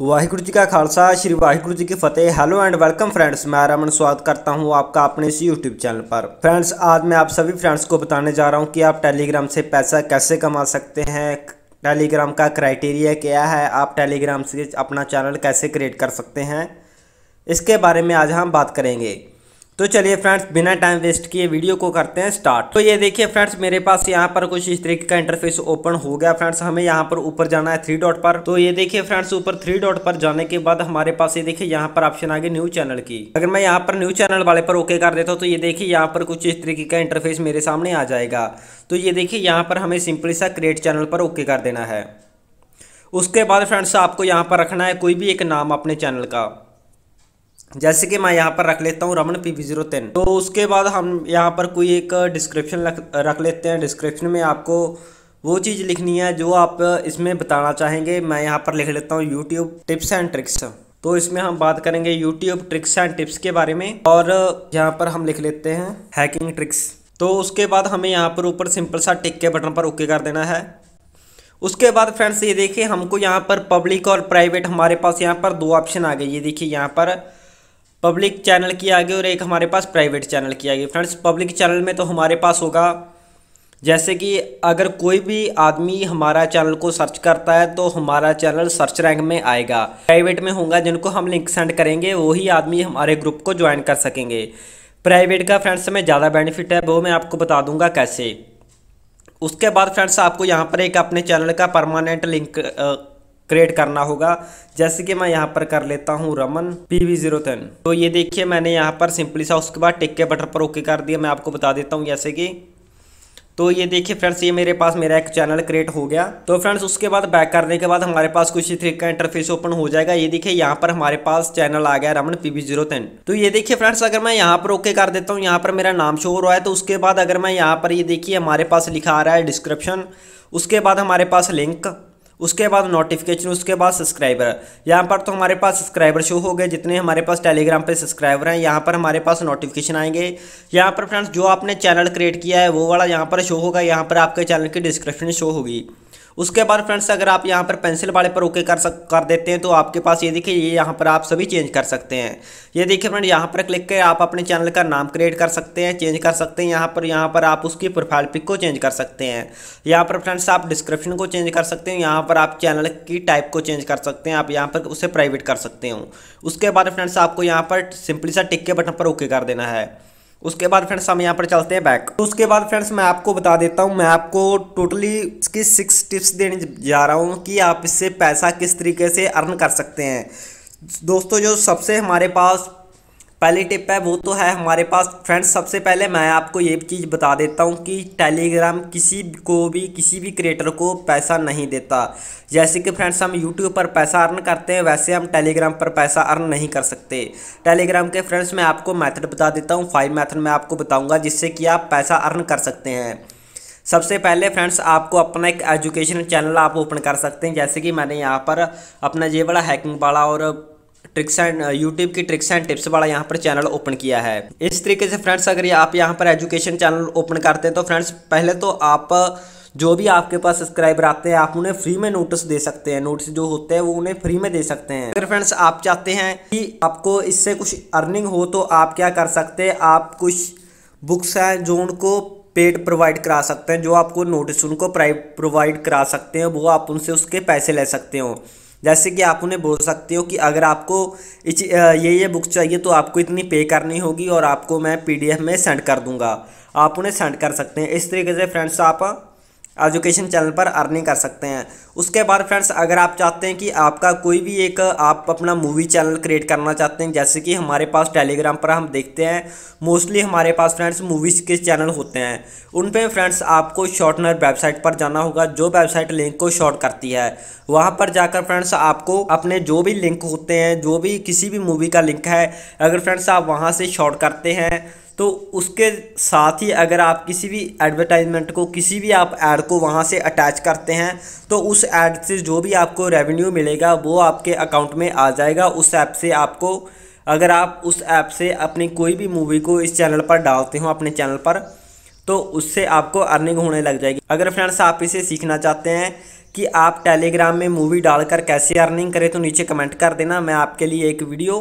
वाहगुरु जी का खालसा श्री वाहगुरु जी की फतेह हेलो एंड वेलकम फ्रेंड्स मैं रमन स्वागत करता हूं आपका अपने इस यूट्यूब चैनल पर फ्रेंड्स आज मैं आप सभी फ्रेंड्स को बताने जा रहा हूं कि आप टेलीग्राम से पैसा कैसे कमा सकते हैं टेलीग्राम का क्राइटेरिया क्या है आप टेलीग्राम से अपना चैनल कैसे क्रिएट कर सकते हैं इसके बारे में आज हम बात करेंगे तो चलिए फ्रेंड्स बिना टाइम वेस्ट किए वीडियो को करते हैं स्टार्ट तो ये देखिए फ्रेंड्स मेरे पास यहाँ पर कुछ इस तरीके का इंटरफेस ओपन हो गया फ्रेंड्स हमें यहाँ पर ऊपर जाना है थ्री डॉट पर तो ये देखिए फ्रेंड्स ऊपर थ्री डॉट पर जाने के बाद हमारे पास ये देखिए यहाँ पर ऑप्शन आ गई न्यू चैनल की अगर मैं यहाँ पर न्यू चैनल वाले पर ओके कर देता हूँ तो ये देखिए यहाँ पर कुछ इस तरीके का इंटरफेस मेरे सामने आ जाएगा तो ये देखिए यहाँ पर हमें सिंपली सा क्रिएट चैनल पर ओके कर देना है उसके बाद फ्रेंड्स आपको यहाँ पर रखना है कोई भी एक नाम अपने चैनल का जैसे कि मैं यहाँ पर रख लेता हूँ Raman P V zero ten तो उसके बाद हम यहाँ पर कोई एक डिस्क्रिप्शन रख लेते हैं डिस्क्रिप्शन में आपको वो चीज़ लिखनी है जो आप इसमें बताना चाहेंगे मैं यहाँ पर लिख लेता हूँ यूट्यूब टिप्स एंड ट्रिक्स तो इसमें हम बात करेंगे यूट्यूब ट्रिक्स एंड टिप्स के बारे में और यहाँ पर हम लिख लेते हैं हैकिंग ट्रिक्स तो उसके बाद हमें यहाँ पर ऊपर सिंपल सा टिक के बटन पर ओके कर देना है उसके बाद फ्रेंड्स ये देखिए हमको यहाँ पर पब्लिक और प्राइवेट हमारे पास यहाँ पर दो ऑप्शन आ गए ये देखिए यहाँ पर पब्लिक चैनल की आ गई और एक हमारे पास प्राइवेट चैनल की आ गई फ्रेंड्स पब्लिक चैनल में तो हमारे पास होगा जैसे कि अगर कोई भी आदमी हमारा चैनल को सर्च करता है तो हमारा चैनल सर्च रैंक में आएगा प्राइवेट में होगा जिनको हम लिंक सेंड करेंगे वही आदमी हमारे ग्रुप को ज्वाइन कर सकेंगे प्राइवेट का फ्रेंड्स में ज़्यादा बेनिफिट है वो मैं आपको बता दूंगा कैसे उसके बाद फ्रेंड्स आपको यहाँ पर एक अपने चैनल का परमानेंट लिंक क्रिएट करना होगा जैसे कि मैं यहाँ पर कर लेता हूँ Raman P V zero ten तो ये देखिए मैंने यहाँ पर सिंपली सा उसके बाद टिक के बटन पर ओके कर दिया मैं आपको बता देता हूँ जैसे कि तो ये देखिए फ्रेंड्स ये मेरे पास मेरा एक चैनल क्रिएट हो गया तो फ्रेंड्स उसके बाद बैक करने के बाद हमारे पास कुछ ही तरीके का इंटरफेस ओपन हो जाएगा ये देखिए यहाँ पर हमारे पास चैनल आ गया रमन वी जीरो टेन तो ये देखिए फ्रेंड्स अगर मैं यहाँ पर ओके कर देता हूँ यहाँ पर मेरा नाम शो हो रहा है तो उसके बाद अगर मैं यहाँ पर ये देखिए हमारे पास लिखा आ रहा है डिस्क्रिप्शन उसके बाद हमारे पास लिंक उसके बाद नोटिफिकेशन उसके बाद सब्सक्राइबर यहाँ पर तो हमारे पास सब्सक्राइबर शो हो गए जितने हमारे पास टेलीग्राम पे सब्सक्राइबर हैं यहाँ पर हमारे पास नोटिफिकेशन आएंगे यहाँ पर फ्रेंड्स जो आपने चैनल क्रिएट किया है वो वाला यहाँ पर शो होगा यहाँ पर आपके चैनल की डिस्क्रिप्शन शो होगी उसके बाद फ्रेंड्स अगर आप यहाँ पर पेंसिल वाले पर ओके कर सक कर देते हैं तो आपके पास ये देखिए ये यहाँ पर आप सभी चेंज कर सकते हैं ये देखिए फ्रेंड यहाँ पर क्लिक कर आप अपने चैनल का नाम क्रिएट कर सकते हैं चेंज कर सकते हैं यहाँ पर यहाँ पर आप उसकी प्रोफाइल पिक को चेंज कर सकते हैं यहाँ पर फ्रेंड्स आप डिस्क्रिप्शन को चेंज कर सकते हैं यहाँ पर आप चैनल की टाइप को चेंज कर सकते हैं आप यहाँ पर उसे प्राइवेट कर सकते हो उसके बाद फ्रेंड्स आपको यहाँ पर सिंपली सा टिक के बटन पर ओके कर देना है उसके बाद फ्रेंड्स हम यहाँ पर चलते हैं बैक तो उसके बाद फ्रेंड्स मैं आपको बता देता हूँ मैं आपको टोटली इसकी सिक्स टिप्स देने जा रहा हूँ कि आप इससे पैसा किस तरीके से अर्न कर सकते हैं दोस्तों जो सबसे हमारे पास पहली टिप है वो तो है हमारे पास फ्रेंड्स सबसे पहले मैं आपको ये चीज़ बता देता हूँ कि टेलीग्राम किसी को भी किसी भी क्रिएटर को पैसा नहीं देता जैसे कि फ्रेंड्स हम यूट्यूब पर पैसा अर्न करते हैं वैसे हम टेलीग्राम पर पैसा अर्न नहीं कर सकते टेलीग्राम के फ्रेंड्स मैं आपको मैथड बता देता हूँ फाइव मैथड मैं आपको बताऊँगा जिससे कि आप पैसा अर्न कर सकते हैं सबसे पहले फ्रेंड्स आपको अपना एक एजुकेशन चैनल आप ओपन कर सकते हैं जैसे कि मैंने यहाँ पर अपना ये बड़ा हैकिंग वाला और ट्रिक्स एंड यूट्यूब की ट्रिक्स एंड टिप्स वाला यहाँ पर चैनल ओपन किया है इस तरीके से फ्रेंड्स अगर आप यहाँ पर एजुकेशन चैनल ओपन करते हैं तो फ्रेंड्स पहले तो आप uh, जो भी आपके पास सब्सक्राइबर आते हैं आप उन्हें फ्री में नोटिस दे सकते हैं नोटिस जो होते हैं वो उन्हें फ्री में दे सकते हैं अगर फ्रेंड्स आप चाहते हैं कि आपको इससे कुछ अर्निंग हो तो आप क्या कर सकते हैं आप कुछ बुक्स हैं जो उनको पेड प्रोवाइड करा सकते हैं जो आपको नोटिस उनको प्राइव प्रोवाइड करा सकते हैं वो आप उनसे उसके पैसे ले सकते हो जैसे कि आप उन्हें बोल सकते हो कि अगर आपको ये ये बुक चाहिए तो आपको इतनी पे करनी होगी और आपको मैं पीडीएफ में सेंड कर दूंगा आप उन्हें सेंड कर सकते हैं इस तरीके से फ्रेंड्स आप एजुकेशन चैनल पर अर्निंग कर सकते हैं उसके बाद फ्रेंड्स अगर आप चाहते हैं कि आपका कोई भी एक आप अपना मूवी चैनल क्रिएट करना चाहते हैं जैसे कि हमारे पास टेलीग्राम पर हम देखते हैं मोस्टली हमारे पास फ्रेंड्स मूवीज़ के चैनल होते हैं उन पर फ्रेंड्स आपको शॉर्टनर वेबसाइट पर जाना होगा जो वेबसाइट लिंक को शॉर्ट करती है वहाँ पर जाकर फ्रेंड्स आपको अपने जो भी लिंक होते हैं जो भी किसी भी मूवी का लिंक है अगर फ्रेंड्स आप वहाँ से शॉर्ट करते हैं तो उसके साथ ही अगर आप किसी भी एडवर्टाइजमेंट को किसी भी आप ऐड को वहाँ से अटैच करते हैं तो उस ऐड से जो भी आपको रेवेन्यू मिलेगा वो आपके अकाउंट में आ जाएगा उस ऐप से आपको अगर आप उस ऐप से अपनी कोई भी मूवी को इस चैनल पर डालते हो अपने चैनल पर तो उससे आपको अर्निंग होने लग जाएगी अगर फ्रेंड्स आप इसे सीखना चाहते हैं कि आप टेलीग्राम में मूवी डालकर कैसे अर्निंग करें तो नीचे कमेंट कर देना मैं आपके लिए एक वीडियो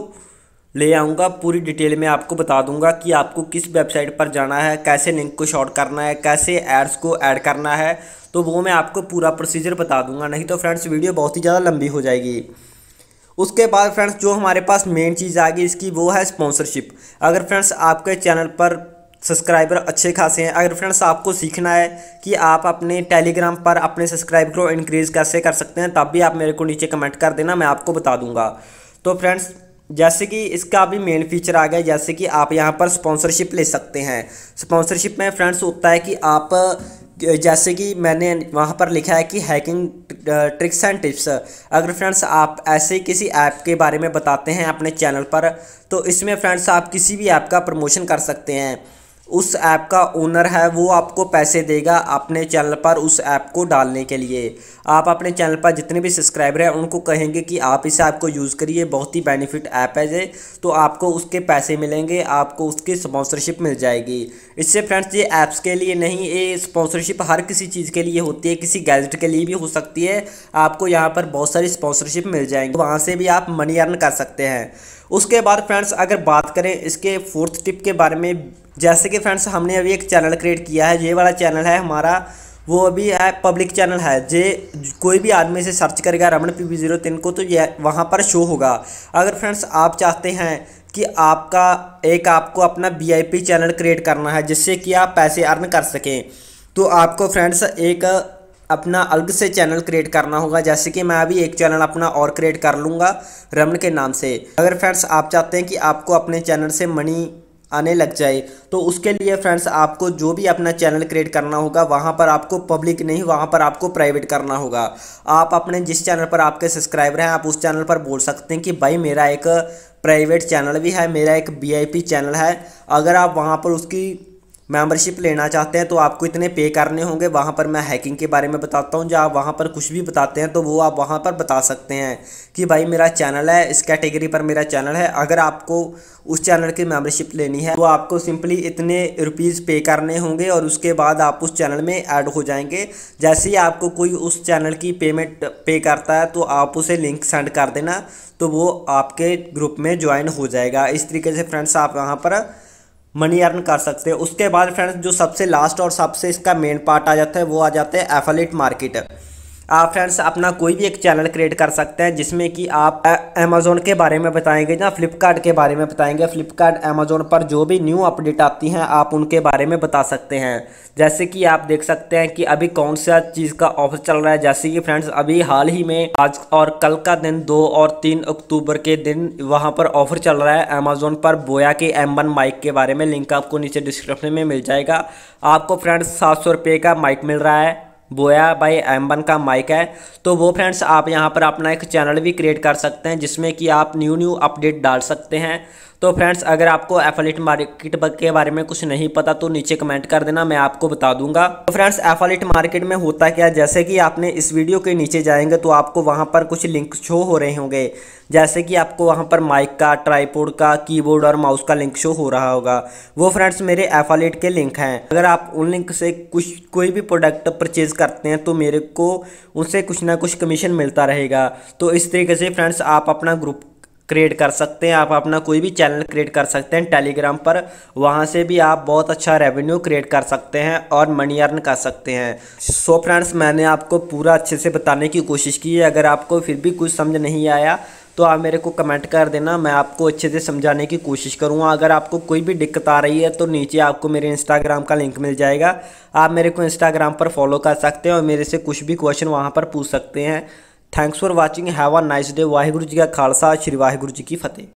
ले आऊँगा पूरी डिटेल में आपको बता दूंगा कि आपको किस वेबसाइट पर जाना है कैसे लिंक को शॉर्ट करना है कैसे एड्स को ऐड करना है तो वो मैं आपको पूरा प्रोसीजर बता दूंगा नहीं तो फ्रेंड्स वीडियो बहुत ही ज़्यादा लंबी हो जाएगी उसके बाद फ्रेंड्स जो हमारे पास मेन चीज़ आ गई इसकी वो है स्पॉन्सरशिप अगर फ्रेंड्स आपके चैनल पर सब्सक्राइबर अच्छे खासे हैं अगर फ्रेंड्स आपको सीखना है कि आप अपने टेलीग्राम पर अपने सब्सक्राइबर को इनक्रीज़ कैसे कर सकते हैं तब भी आप मेरे को नीचे कमेंट कर देना मैं आपको बता दूंगा तो फ्रेंड्स जैसे कि इसका भी मेन फीचर आ गया जैसे कि आप यहाँ पर स्पॉन्सरशिप ले सकते हैं स्पॉन्सरशिप में फ्रेंड्स होता है कि आप जैसे कि मैंने वहाँ पर लिखा है कि हैकिंग ट्रिक्स एंड टिप्स अगर फ्रेंड्स आप ऐसे किसी ऐप के बारे में बताते हैं अपने चैनल पर तो इसमें फ्रेंड्स आप किसी भी ऐप का प्रमोशन कर सकते हैं उस ऐप का ओनर है वो आपको पैसे देगा अपने चैनल पर उस ऐप को डालने के लिए आप अपने चैनल पर जितने भी सब्सक्राइबर हैं उनको कहेंगे कि आप इस ऐप को यूज़ करिए बहुत ही बेनिफिट ऐप है ये तो आपको उसके पैसे मिलेंगे आपको उसकी स्पॉन्सरशिप मिल जाएगी इससे फ्रेंड्स ये ऐप्स के लिए नहीं ये स्पॉन्सरशिप हर किसी चीज़ के लिए होती है किसी गैजेट के लिए भी हो सकती है आपको यहाँ पर बहुत सारी स्पॉन्सरशिप मिल जाएंगी वहाँ से भी आप मनी अर्न कर सकते हैं उसके बाद फ्रेंड्स अगर बात करें इसके फोर्थ टिप के बारे में जैसे कि फ्रेंड्स हमने अभी एक चैनल क्रिएट किया है ये वाला चैनल है हमारा वो अभी है पब्लिक चैनल है जे कोई भी आदमी से सर्च करेगा रमन पी वी जीरो तीन को तो ये वहाँ पर शो होगा अगर फ्रेंड्स आप चाहते हैं कि आपका एक आपको अपना वी चैनल क्रिएट करना है जिससे कि आप पैसे अर्न कर सकें तो आपको फ्रेंड्स एक अपना अलग से चैनल क्रिएट करना होगा जैसे कि मैं अभी एक चैनल अपना और क्रिएट कर लूँगा रमन के नाम से अगर फ्रेंड्स आप चाहते हैं कि आपको अपने चैनल से मनी आने लग जाए तो उसके लिए फ्रेंड्स आपको जो भी अपना चैनल क्रिएट करना होगा वहाँ पर आपको पब्लिक नहीं वहाँ पर आपको प्राइवेट करना होगा आप अपने जिस चैनल पर आपके सब्सक्राइबर हैं आप उस चैनल पर बोल सकते हैं कि भाई मेरा एक प्राइवेट चैनल भी है मेरा एक वी चैनल है अगर आप वहाँ पर उसकी मेंबरशिप लेना चाहते हैं तो आपको इतने पे करने होंगे वहाँ पर मैं हैकिंग के बारे में बताता हूँ जो आप वहाँ पर कुछ भी बताते हैं तो वो आप वहाँ पर बता सकते हैं कि भाई मेरा चैनल है इस कैटेगरी पर मेरा चैनल है अगर आपको उस चैनल की मेंबरशिप लेनी है तो आपको सिंपली इतने रुपीज़ पे करने होंगे और उसके बाद आप उस चैनल में ऐड हो जाएंगे जैसे ही आपको कोई उस चैनल की पेमेंट पे करता है तो आप उसे लिंक सेंड कर देना तो वो आपके ग्रुप में ज्वाइन हो जाएगा इस तरीके से फ्रेंड्स आप यहाँ पर मनी अर्न कर सकते हैं उसके बाद फ्रेंड्स जो सबसे लास्ट और सबसे इसका मेन पार्ट आ जाता है वो आ जाता है एफलेट मार्केट आप फ्रेंड्स अपना कोई भी एक चैनल क्रिएट कर सकते हैं जिसमें कि आप अमेज़ोन के बारे में बताएंगे या फ्लिपकार्ट के बारे में बताएंगे फ्लिपकार्ट अमेज़ोन पर जो भी न्यू अपडेट आती हैं आप उनके बारे में बता सकते हैं जैसे कि आप देख सकते हैं कि अभी कौन सा चीज़ का ऑफर चल रहा है जैसे कि फ्रेंड्स अभी हाल ही में आज और कल का दिन दो और तीन अक्टूबर के दिन वहाँ पर ऑफर चल रहा है अमेज़ोन पर बोया के एम वन माइक के बारे में लिंक आपको नीचे डिस्क्रिप्शन में मिल जाएगा आपको फ्रेंड्स सात सौ रुपये का माइक मिल रहा है बोया बाई एम वन का माइक है तो वो फ्रेंड्स आप यहाँ पर अपना एक चैनल भी क्रिएट कर सकते हैं जिसमें कि आप न्यू न्यू अपडेट डाल सकते हैं तो फ्रेंड्स अगर आपको एफालिट मार्केट के बारे में कुछ नहीं पता तो नीचे कमेंट कर देना मैं आपको बता दूंगा तो फ्रेंड्स एफालिट मार्केट में होता क्या जैसे कि आपने इस वीडियो के नीचे जाएंगे तो आपको वहाँ पर कुछ लिंक शो हो रहे होंगे जैसे कि आपको वहाँ पर माइक का ट्राईपोर्ड का कीबोर्ड और माउस का लिंक शो हो रहा होगा वो फ्रेंड्स मेरे एफालेट के लिंक हैं अगर आप उन लिंक से कुछ कोई भी प्रोडक्ट परचेज करते हैं तो मेरे को उनसे कुछ ना कुछ कमीशन मिलता रहेगा तो इस तरीके से फ्रेंड्स आप अपना ग्रुप क्रिएट कर सकते हैं आप अपना कोई भी चैनल क्रिएट कर सकते हैं टेलीग्राम पर वहाँ से भी आप बहुत अच्छा रेवेन्यू क्रिएट कर सकते हैं और मनी अर्न कर सकते हैं सो so फ्रेंड्स मैंने आपको पूरा अच्छे से बताने की कोशिश की है अगर आपको फिर भी कुछ समझ नहीं आया तो आप मेरे को कमेंट कर देना मैं आपको अच्छे से समझाने की कोशिश करूँगा अगर आपको कोई भी दिक्कत आ रही है तो नीचे आपको मेरे इंस्टाग्राम का लिंक मिल जाएगा आप मेरे को इंस्टाग्राम पर फॉलो कर सकते हैं और मेरे से कुछ भी क्वेश्चन वहाँ पर पूछ सकते हैं thanks for watching have a nice day Waheguru ji का खालसा श्री वाहेगुरु जी की फतेह